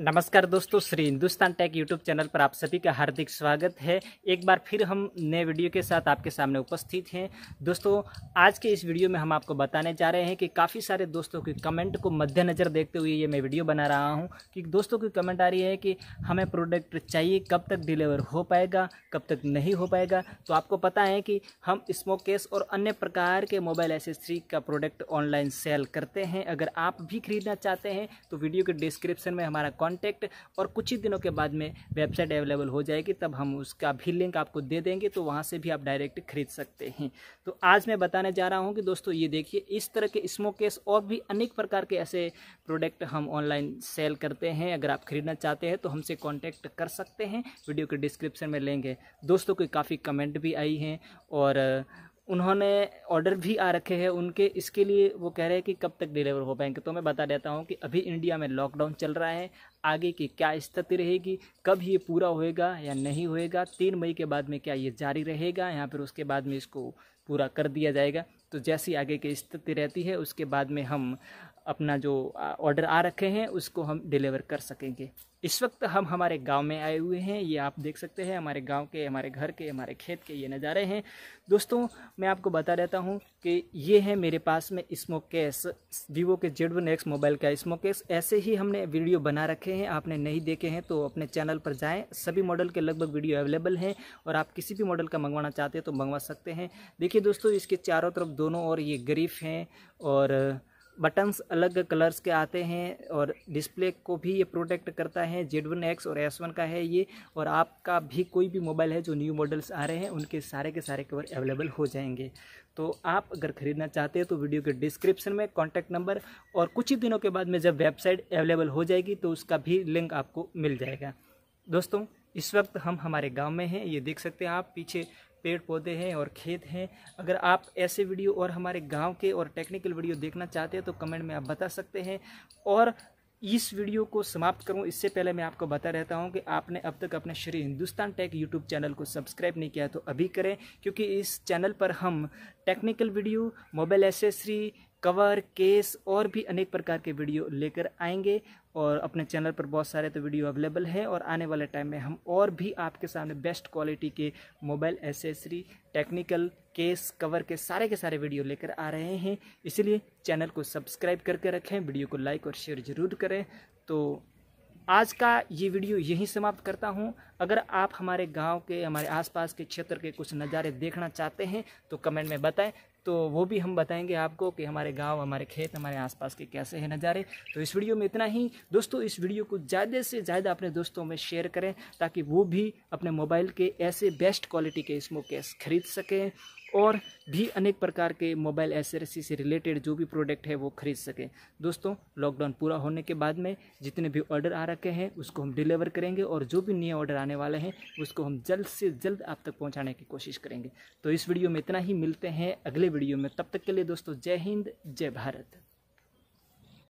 नमस्कार दोस्तों Shri Hindustan Tech YouTube channel पर आप सभी का हार्दिक स्वागत है एक बार फिर हम नए वीडियो के साथ आपके सामने उपस्थित हैं दोस्तों आज के इस वीडियो में हम आपको बताने जा रहे हैं कि काफ़ी सारे दोस्तों के कमेंट को मद्देनज़र देखते हुए ये मैं वीडियो बना रहा हूँ कि दोस्तों की कमेंट आ रही है कि हमें प्रोडक्ट चाहिए कब तक डिलीवर हो पाएगा कब तक नहीं हो पाएगा तो आपको पता है कि हम स्मोक केस और अन्य प्रकार के मोबाइल एसेसरी का प्रोडक्ट ऑनलाइन सेल करते हैं अगर आप भी खरीदना चाहते हैं तो वीडियो के डिस्क्रिप्शन में हमारा कॉन्टैक्ट और कुछ ही दिनों के बाद में वेबसाइट अवेलेबल हो जाएगी तब हम उसका भी लिंक आपको दे देंगे तो वहाँ से भी आप डायरेक्ट खरीद सकते हैं तो आज मैं बताने जा रहा हूँ कि दोस्तों ये देखिए इस तरह के स्मोक केस और भी अनेक प्रकार के ऐसे प्रोडक्ट हम ऑनलाइन सेल करते हैं अगर आप खरीदना चाहते हैं तो हमसे कॉन्टैक्ट कर सकते हैं वीडियो के डिस्क्रिप्शन में लेंगे दोस्तों की काफ़ी कमेंट भी आई हैं और उन्होंने ऑर्डर भी आ रखे हैं उनके इसके लिए वो कह रहे हैं कि कब तक डिलीवर हो पाएंगे तो मैं बता देता हूँ कि अभी इंडिया में लॉकडाउन चल रहा है आगे की क्या स्थिति रहेगी कब ये पूरा होएगा या नहीं होएगा तीन मई के बाद में क्या ये जारी रहेगा या फिर उसके बाद में इसको पूरा कर दिया जाएगा तो जैसी आगे की स्थिति रहती है उसके बाद में हम अपना जो ऑर्डर आ रखे हैं उसको हम डिलीवर कर सकेंगे इस वक्त हम हमारे गांव में आए हुए हैं ये आप देख सकते हैं हमारे गांव के हमारे घर के हमारे खेत के ये नज़ारे हैं दोस्तों मैं आपको बता देता हूं कि ये है मेरे पास में स्मोक केस वीवो के जेड वन एक्स मोबाइल का स्मोक केस ऐसे ही हमने वीडियो बना रखे हैं आपने नहीं देखे हैं तो अपने चैनल पर जाएँ सभी मॉडल के लगभग वीडियो अवेलेबल हैं और आप किसी भी मॉडल का मंगवाना चाहते हैं तो मंगवा सकते हैं देखिए दोस्तों इसके चारों तरफ दोनों और ये गरीफ हैं और बटन्स अलग कलर्स के आते हैं और डिस्प्ले को भी ये प्रोटेक्ट करता है जेड वन एक्स और एस वन का है ये और आपका भी कोई भी मोबाइल है जो न्यू मॉडल्स आ रहे हैं उनके सारे के सारे कवर अवेलेबल हो जाएंगे तो आप अगर ख़रीदना चाहते हैं तो वीडियो के डिस्क्रिप्शन में कॉन्टैक्ट नंबर और कुछ ही दिनों के बाद में जब वेबसाइट अवेलेबल हो जाएगी तो उसका भी लिंक आपको मिल जाएगा दोस्तों इस वक्त हम हमारे गांव में हैं ये देख सकते हैं आप पीछे पेड़ पौधे हैं और खेत हैं अगर आप ऐसे वीडियो और हमारे गांव के और टेक्निकल वीडियो देखना चाहते हैं तो कमेंट में आप बता सकते हैं और इस वीडियो को समाप्त करूं इससे पहले मैं आपको बता रहता हूं कि आपने अब तक अपने Shri Hindustan Tech YouTube channel को सब्सक्राइब नहीं किया तो अभी करें क्योंकि इस चैनल पर हम technical video mobile accessory cover case और भी अनेक प्रकार के वीडियो लेकर आएंगे और अपने चैनल पर बहुत सारे तो वीडियो अवेलेबल हैं और आने वाले टाइम में हम और भी आपके सामने बेस्ट क्वालिटी के mobile accessory technical case cover के सारे के सारे वीडियो लेकर आ रहे हैं इसलिए चैनल को सब्सक्राइब करके रखें वीडियो को लाइक और शेयर ज़रूर करें तो आज का ये वीडियो यहीं समाप्त करता हूं अगर आप हमारे गांव के हमारे आसपास के क्षेत्र के कुछ नज़ारे देखना चाहते हैं तो कमेंट में बताएं तो वो भी हम बताएंगे आपको कि हमारे गांव हमारे खेत हमारे आसपास के कैसे हैं नज़ारे तो इस वीडियो में इतना ही दोस्तों इस वीडियो को ज़्यादा से ज़्यादा अपने दोस्तों में शेयर करें ताकि वो भी अपने मोबाइल के ऐसे बेस्ट क्वालिटी के स्मोक कैस खरीद सकें और भी अनेक प्रकार के मोबाइल एसेसरी से रिलेटेड जो भी प्रोडक्ट है वो खरीद सकें दोस्तों लॉकडाउन पूरा होने के बाद में जितने भी ऑर्डर आ रखे हैं उसको हम डिलीवर करेंगे और जो भी नए ऑर्डर आने वाले हैं उसको हम जल्द से जल्द आप तक पहुंचाने की कोशिश करेंगे तो इस वीडियो में इतना ही मिलते हैं अगले वीडियो में तब तक के लिए दोस्तों जय हिंद जय भारत